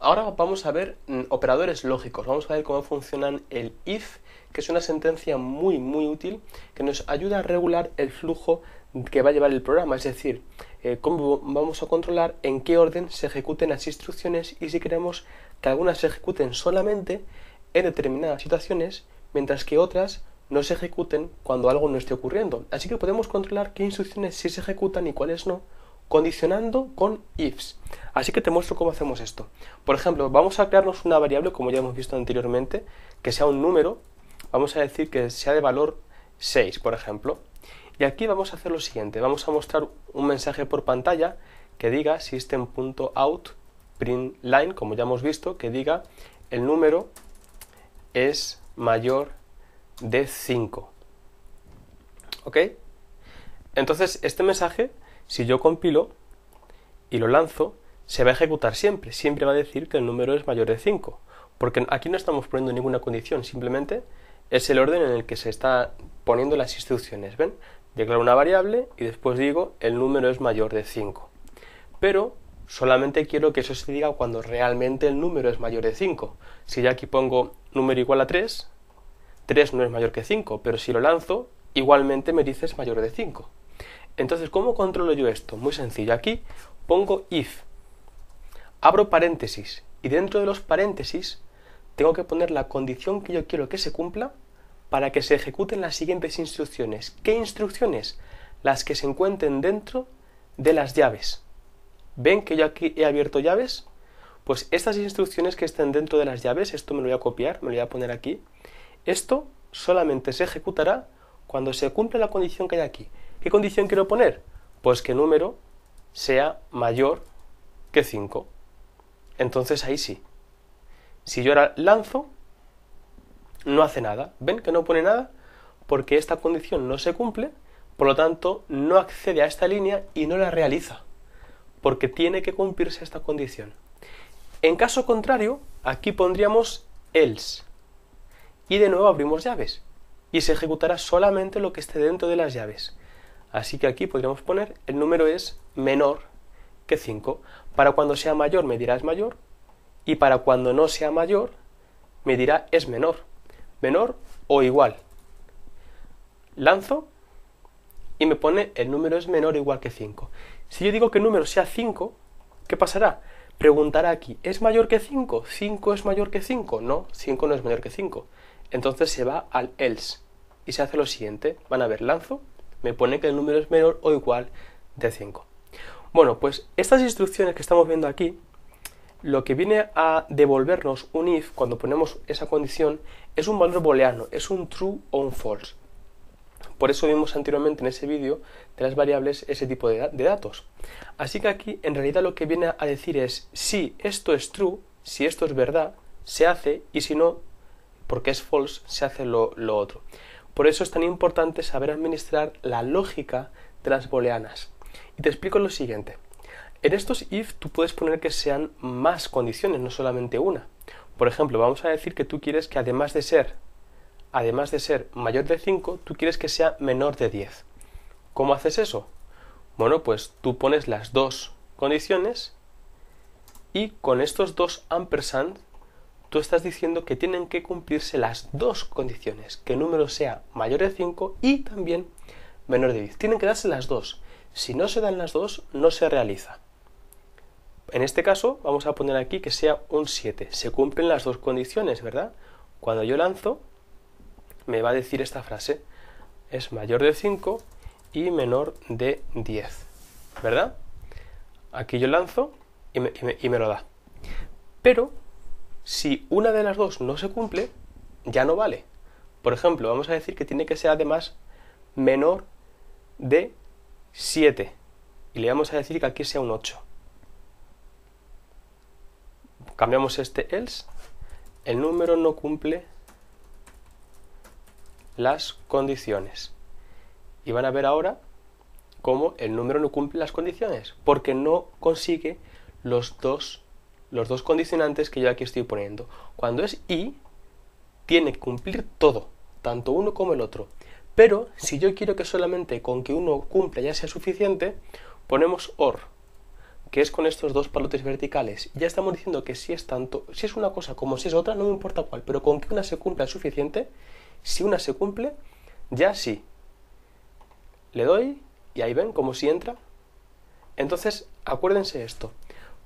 Ahora vamos a ver mm, operadores lógicos, vamos a ver cómo funcionan el if, que es una sentencia muy muy útil que nos ayuda a regular el flujo que va a llevar el programa, es decir, eh, cómo vamos a controlar en qué orden se ejecuten las instrucciones y si queremos que algunas se ejecuten solamente en determinadas situaciones, mientras que otras no se ejecuten cuando algo no esté ocurriendo. Así que podemos controlar qué instrucciones sí se ejecutan y cuáles no, condicionando con ifs. Así que te muestro cómo hacemos esto. Por ejemplo, vamos a crearnos una variable, como ya hemos visto anteriormente, que sea un número, vamos a decir que sea de valor 6, por ejemplo. Y aquí vamos a hacer lo siguiente, vamos a mostrar un mensaje por pantalla que diga System.out.println como ya hemos visto, que diga el número es mayor de 5. ¿Ok? Entonces, este mensaje si yo compilo y lo lanzo, se va a ejecutar siempre, siempre va a decir que el número es mayor de 5, porque aquí no estamos poniendo ninguna condición, simplemente es el orden en el que se está poniendo las instrucciones, ¿ven? Declaro una variable y después digo el número es mayor de 5. Pero solamente quiero que eso se diga cuando realmente el número es mayor de 5. Si ya aquí pongo número igual a 3, 3 no es mayor que 5, pero si lo lanzo, igualmente me dices mayor de 5. Entonces, ¿cómo controlo yo esto? Muy sencillo. Aquí pongo if, abro paréntesis y dentro de los paréntesis tengo que poner la condición que yo quiero que se cumpla para que se ejecuten las siguientes instrucciones. ¿Qué instrucciones? Las que se encuentren dentro de las llaves. ¿Ven que yo aquí he abierto llaves? Pues estas instrucciones que estén dentro de las llaves, esto me lo voy a copiar, me lo voy a poner aquí. Esto solamente se ejecutará cuando se cumpla la condición que hay aquí. ¿Qué condición quiero poner? Pues que número sea mayor que 5. Entonces ahí sí. Si yo ahora lanzo, no hace nada. ¿Ven que no pone nada? Porque esta condición no se cumple, por lo tanto no accede a esta línea y no la realiza, porque tiene que cumplirse esta condición. En caso contrario, aquí pondríamos else. Y de nuevo abrimos llaves. Y se ejecutará solamente lo que esté dentro de las llaves. Así que aquí podríamos poner el número es menor que 5. Para cuando sea mayor me dirá es mayor y para cuando no sea mayor me dirá es menor. Menor o igual. Lanzo y me pone el número es menor o igual que 5. Si yo digo que el número sea 5, ¿qué pasará? Preguntará aquí, ¿es mayor que 5? ¿5 es mayor que 5? No, 5 no es mayor que 5. Entonces se va al else y se hace lo siguiente. Van a ver, lanzo me pone que el número es menor o igual de 5. Bueno, pues estas instrucciones que estamos viendo aquí, lo que viene a devolvernos un if cuando ponemos esa condición es un valor booleano, es un true o un false. Por eso vimos anteriormente en ese vídeo de las variables ese tipo de, datos. Así que aquí en realidad lo que viene a decir es si esto es true, si esto es verdad, se hace y si no, porque es false, se hace lo otro. Por eso es tan importante saber administrar la lógica de las booleanas. Y te explico lo siguiente. En estos if tú puedes poner que sean más condiciones, no solamente una. Por ejemplo, vamos a decir que tú quieres que además de ser además de ser mayor de 5, tú quieres que sea menor de 10. ¿Cómo haces eso? Bueno, pues tú pones las dos condiciones y con estos dos ampersand tú estás diciendo que tienen que cumplirse las dos condiciones, que el número sea mayor de 5 y también menor de 10. Tienen que darse las dos. Si no se dan las dos, no se realiza. En este caso, vamos a poner aquí que sea un 7. Se cumplen las dos condiciones, ¿verdad? Cuando yo lanzo, me va a decir esta frase. Es mayor de 5 y menor de 10, ¿verdad? Aquí yo lanzo y me, lo da. Pero si una de las dos no se cumple, ya no vale. Por ejemplo, vamos a decir que tiene que ser además menor de 7. Y le vamos a decir que aquí sea un 8. Cambiamos este else. El número no cumple las condiciones. Y van a ver ahora cómo el número no cumple las condiciones, porque no consigue los dos los dos condicionantes que yo aquí estoy poniendo. Cuando es y, tiene que cumplir todo, tanto uno como el otro. Pero si yo quiero que solamente con que uno cumpla ya sea suficiente, ponemos OR, que es con estos dos palotes verticales. Ya estamos diciendo que si es tanto, si es una cosa como si es otra, no me importa cuál, pero con que una se cumpla es suficiente, si una se cumple, ya sí. Le doy y ahí ven como si entra. Entonces, acuérdense esto.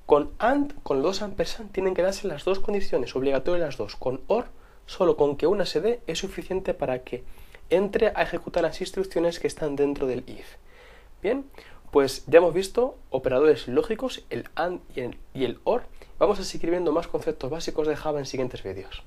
Con AND, con los ampersand, tienen que darse las dos condiciones, obligatorias las dos. Con OR, solo con que una se dé es suficiente para que entre a ejecutar las instrucciones que están dentro del if. Bien, pues ya hemos visto operadores lógicos, el AND y el, y el OR. Vamos a seguir viendo más conceptos básicos de Java en siguientes vídeos.